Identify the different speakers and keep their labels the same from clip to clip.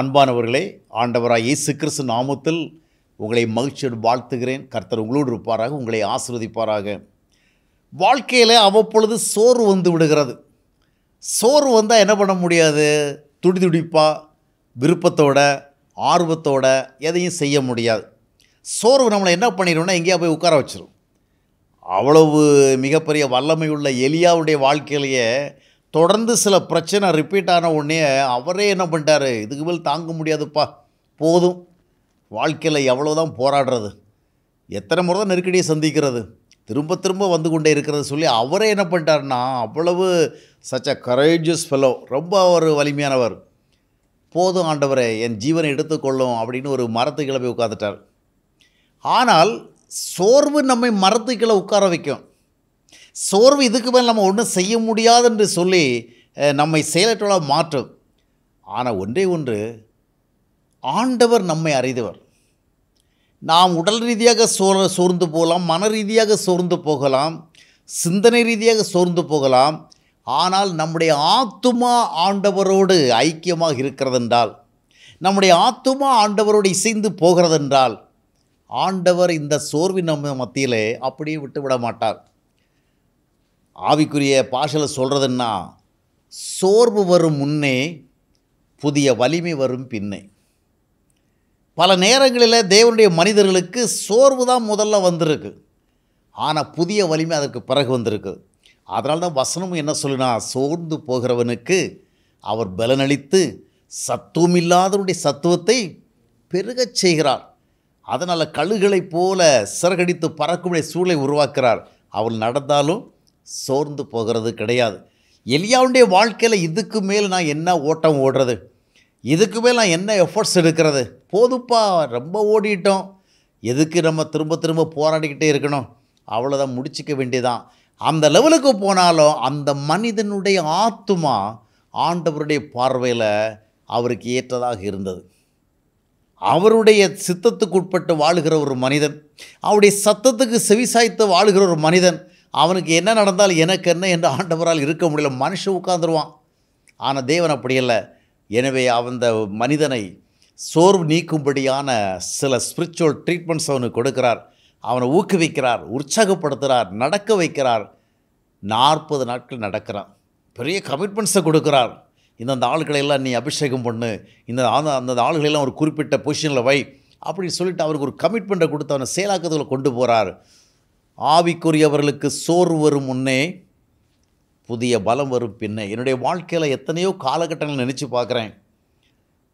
Speaker 1: அன்பானவர்களே ஆண்டவராக இயேசு கிறிஸ்து நாமத்தில் உங்களை மகிழ்ச்சியோடு வாழ்த்துகிறேன் கர்த்தர் உங்களோடு இருப்பாராக உங்களை ஆசிர்வதிப்பாராக வாழ்க்கையில் அவ்வப்பொழுது சோறு வந்து விடுகிறது சோறு வந்தால் என்ன பண்ண முடியாது துடி துடிப்பாக விருப்பத்தோட ஆர்வத்தோட எதையும் செய்ய முடியாது சோர்வு நம்மளை என்ன பண்ணிடுவோம்னா எங்கேயா போய் உட்கார வச்சிடும் அவ்வளவு மிகப்பெரிய வல்லமையுள்ள எலியாவுடைய வாழ்க்கையிலேயே தொடர்ந்து சில பிரச்சனை ரிப்பீட் ஆன உடனே அவரே என்ன பண்ணிட்டார் இதுக்கு மேல் தாங்க முடியாதுப்பா போதும் வாழ்க்கையில் எவ்வளோ தான் போராடுறது எத்தனை முறை தான் நெருக்கடியை சந்திக்கிறது திரும்ப திரும்ப வந்து கொண்டே இருக்கிறத சொல்லி அவரே என்ன பண்ணிட்டாருன்னா அவ்வளவு சச்ச கரேஜியஸ் ஃபெலோ ரொம்ப ஒரு வலிமையானவர் போதும் ஆண்டவரே என் ஜீவனை எடுத்துக்கொள்ளும் அப்படின்னு ஒரு மரத்து கிளம்பி உட்காந்துட்டார் ஆனால் சோர்வு நம்மை மரத்து கீழே உட்கார வைக்கும் சோர்வு இதுக்கு மேலே நம்ம ஒன்றும் செய்ய முடியாது என்று சொல்லி நம்மை செயலற்றவளாக மாற்றும் ஆனால் ஒன்றே ஒன்று ஆண்டவர் நம்மை அறிந்தவர் நாம் உடல் ரீதியாக சோர் சோர்ந்து போகலாம் மன ரீதியாக சோர்ந்து போகலாம் சிந்தனை ரீதியாக சோர்ந்து போகலாம் ஆனால் நம்முடைய ஆத்துமா ஆண்டவரோடு ஐக்கியமாக இருக்கிறதென்றால் நம்முடைய ஆத்துமா ஆண்டவரோடு இசைந்து போகிறதென்றால் ஆண்டவர் இந்த சோர்வின் மத்தியில் அப்படியே விட்டு விட மாட்டார் ஆவிக்குரிய பாஷையில் சொல்கிறதுன்னா சோர்வு வரும் முன்னே புதிய வலிமை வரும் பின்னே பல நேரங்களில் தேவனுடைய மனிதர்களுக்கு சோர்வு தான் முதல்ல வந்திருக்கு ஆனால் புதிய வலிமை அதற்கு பிறகு வந்திருக்கு அதனால தான் வசனமும் என்ன சொல்லுனா சோர்ந்து போகிறவனுக்கு அவர் பலனளித்து இல்லாதவனுடைய சத்துவத்தை பெருகச் செய்கிறார் அதனால் கழுகளைப் போல சிறகடித்து பறக்கும் சூழலை உருவாக்குறார் அவள் நடந்தாலும் சோர்ந்து போகிறது கிடையாது எலியாவுடைய வாழ்க்கையில் இதுக்கு மேல் நான் என்ன ஓட்டம் ஓடுறது இதுக்கு மேல் நான் என்ன எஃபர்ட்ஸ் எடுக்கிறது போதுப்பா ரொம்ப ஓடிட்டோம் எதுக்கு நம்ம திரும்ப திரும்ப போராடிக்கிட்டே இருக்கணும் அவ்வளோதான் முடிச்சிக்க வேண்டியதான் அந்த லெவலுக்கு போனாலும் அந்த மனிதனுடைய ஆத்துமா ஆண்டவருடைய பார்வையில் அவருக்கு ஏற்றதாக இருந்தது அவருடைய சித்தத்துக்கு உட்பட்டு வாழுகிற ஒரு மனிதன் அவருடைய சத்தத்துக்கு செவிசாய்த்து வாழுகிற ஒரு மனிதன் அவனுக்கு என்ன நடந்தால் எனக்கு என்ன என்று ஆண்டவரால் இருக்க முடியல மனுஷன் உட்காந்துருவான் ஆனால் தேவன் அப்படி இல்லை எனவே அந்த மனிதனை சோர்வு நீக்கும்படியான சில ஸ்பிரிச்சுவல் ட்ரீட்மெண்ட்ஸ் அவனுக்கு கொடுக்கிறார் அவனை ஊக்குவிக்கிறார் உற்சாகப்படுத்துகிறார் நடக்க வைக்கிறார் நாற்பது நாட்கள் நடக்கிறான் பெரிய கமிட்மெண்ட்ஸை கொடுக்குறார் இந்தந்த ஆளுகளையெல்லாம் நீ அபிஷேகம் பண்ணு இந்த அந்த ஆளுகளையெல்லாம் ஒரு குறிப்பிட்ட பொசிஷனில் வை அப்படின்னு சொல்லிட்டு அவருக்கு ஒரு கமிட்மெண்ட்டை கொடுத்து அவனை செயலாக்கத்தில் கொண்டு போகிறார் ஆவிக்குரியவர்களுக்கு சோர்வு வரும் முன்னே புதிய பலம் வரும் பின்னே என்னுடைய வாழ்க்கையில் எத்தனையோ காலகட்டங்கள் நினச்சி பார்க்குறேன்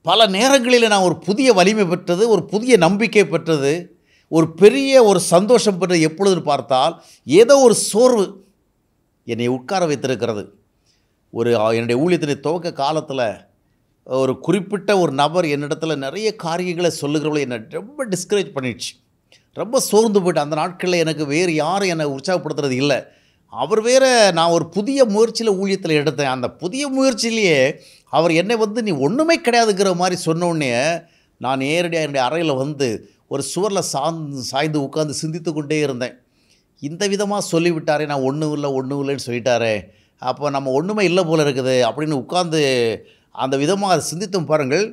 Speaker 1: பல நேரங்களில் நான் ஒரு புதிய வலிமை பெற்றது ஒரு புதிய நம்பிக்கை பெற்றது ஒரு பெரிய ஒரு சந்தோஷம் பெற்றது எப்பொழுது பார்த்தால் ஏதோ ஒரு சோர்வு என்னை உட்கார வைத்திருக்கிறது ஒரு என்னுடைய ஊழியத்தினை துவக்க காலத்தில் ஒரு குறிப்பிட்ட ஒரு நபர் என்னிடத்துல நிறைய காரியங்களை சொல்லுகிறவங்களை என்னை ரொம்ப டிஸ்கரேஜ் பண்ணிடுச்சு ரொம்ப சோர்ந்து போயிட்டு அந்த நாட்களில் எனக்கு வேறு யாரும் என்னை உற்சாகப்படுத்துறது இல்லை அவர் வேறு நான் ஒரு புதிய முயற்சியில் ஊழியத்தில் எடுத்தேன் அந்த புதிய முயற்சியிலேயே அவர் என்னை வந்து நீ ஒன்றுமே கிடையாதுங்கிற மாதிரி சொன்னோடனே நான் நேரடியாக என்னுடைய அறையில் வந்து ஒரு சுவரில் சாந்து சாய்ந்து உட்காந்து சிந்தித்து கொண்டே இருந்தேன் இந்த விதமாக சொல்லிவிட்டாரே நான் ஒன்றும் இல்லை ஒன்றும் இல்லைன்னு சொல்லிட்டாரே அப்போ நம்ம ஒன்றுமே இல்லை போல் இருக்குது அப்படின்னு உட்காந்து அந்த விதமாக அதை சிந்தித்தும் பாருங்கள்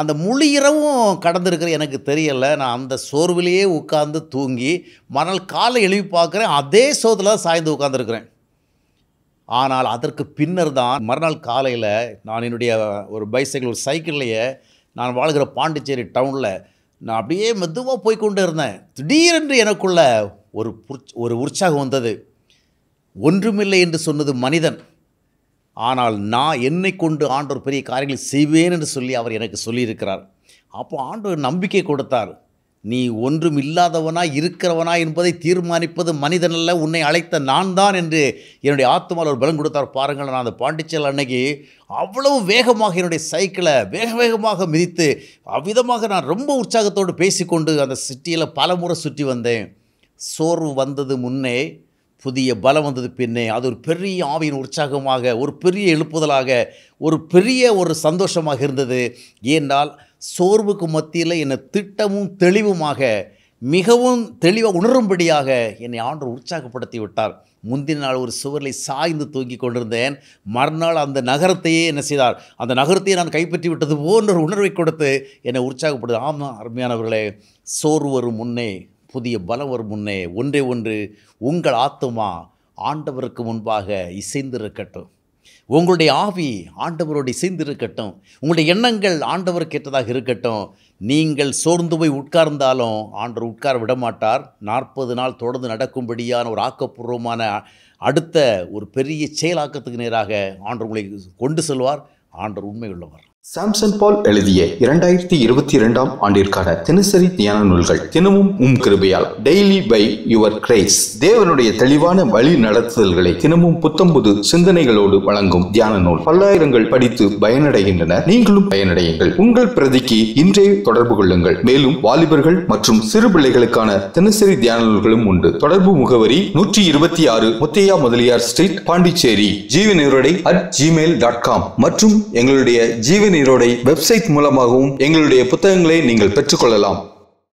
Speaker 1: அந்த முழு இரவும் கடந்திருக்கிற எனக்கு தெரியலை நான் அந்த சோர்விலேயே உட்காந்து தூங்கி மறுநாள் காலை எழுவி பார்க்குறேன் அதே சோதில் சாய்ந்து உட்காந்துருக்குறேன் ஆனால் அதற்கு பின்னர் தான் மறுநாள் காலையில் நான் என்னுடைய ஒரு பைசைக்கிள் ஒரு சைக்கிள்லையே நான் வாழ்கிற பாண்டிச்சேரி டவுனில் நான் அப்படியே மெதுவாக கொண்டு இருந்தேன் திடீரென்று எனக்குள்ள ஒரு ஒரு உற்சாகம் வந்தது ஒன்றுமில்லை என்று சொன்னது மனிதன் ஆனால் நான் என்னை கொண்டு ஆண்டோர் பெரிய காரியங்களை செய்வேன் என்று சொல்லி அவர் எனக்கு சொல்லியிருக்கிறார் அப்போ ஆண்டோர் நம்பிக்கை கொடுத்தார் நீ ஒன்றும் இல்லாதவனா இருக்கிறவனா என்பதை தீர்மானிப்பது மனிதனல்ல உன்னை அழைத்த நான் தான் என்று என்னுடைய ஆத்மாவில் ஒரு பலம் கொடுத்தார் பாருங்கள் நான் அந்த பாண்டிச்சல் அன்னைக்கு அவ்வளவு வேகமாக என்னுடைய சைக்கிளை வேக வேகமாக மிதித்து அவ்விதமாக நான் ரொம்ப உற்சாகத்தோடு பேசிக்கொண்டு அந்த சிட்டியில் பல முறை சுற்றி வந்தேன் சோர்வு வந்தது முன்னே புதிய பலம் வந்தது பின்னே அது ஒரு பெரிய ஆவியின் உற்சாகமாக ஒரு பெரிய எழுப்புதலாக ஒரு பெரிய ஒரு சந்தோஷமாக இருந்தது ஏனால் சோர்வுக்கு மத்தியில் என்னை திட்டமும் தெளிவுமாக மிகவும் தெளிவாக உணரும்படியாக என்னை ஆண்டு உற்சாகப்படுத்தி விட்டார் முந்தின நாள் ஒரு சுவரில் சாய்ந்து தூங்கி கொண்டிருந்தேன் மறுநாள் அந்த நகரத்தையே என்ன செய்தார் அந்த நகரத்தையே நான் கைப்பற்றி விட்டது போன்ற உணர்வை கொடுத்து என்னை உற்சாகப்படுது ஆமாம் அருமையானவர்களே சோர்வரும் முன்னே புதிய பலம் வரும் முன்னே ஒன்றே ஒன்று உங்கள் ஆத்துமா ஆண்டவருக்கு முன்பாக இசைந்திருக்கட்டும் உங்களுடைய ஆவி ஆண்டவரோடு இசைந்திருக்கட்டும் உங்களுடைய எண்ணங்கள் ஏற்றதாக இருக்கட்டும் நீங்கள் சோர்ந்து போய் உட்கார்ந்தாலும் ஆண்டவர் உட்கார விடமாட்டார் நாற்பது நாள் தொடர்ந்து நடக்கும்படியான ஒரு ஆக்கப்பூர்வமான அடுத்த ஒரு பெரிய செயலாக்கத்துக்கு நேராக ஆண்டவர் உங்களை கொண்டு செல்வார் ஆண்டவர் உண்மை உள்ளவர் சாம்சன் பால் எழுதிய இரண்டாயிரத்தி இருபத்தி இரண்டாம் ஆண்டிற்கான தினசரி தியான நூல்கள் தினமும் உம் கிருபையால் டெய்லி பை யுவர் கிரேஸ் தேவனுடைய தெளிவான வழி நடத்துதல்களை தினமும் புத்தம்புது சிந்தனைகளோடு வழங்கும் தியான நூல் பல்லாயிரங்கள் படித்து பயனடைகின்றன நீங்களும் பயனடையுங்கள் உங்கள் பிரதிக்கு இன்றே தொடர்பு கொள்ளுங்கள் மேலும் வாலிபர்கள் மற்றும் சிறு பிள்ளைகளுக்கான தினசரி தியான நூல்களும் உண்டு தொடர்பு முகவரி நூற்றி இருபத்தி ஆறு Muthaiah Mudaliar street Pondicherry Jeevan at Gmail dot com மற்றும் எங்களுடைய ஜீவன் நீரோடை வெப்சைட் மூலமாகவும் எங்களுடைய புத்தகங்களை நீங்கள் பெற்றுக்கொள்ளலாம்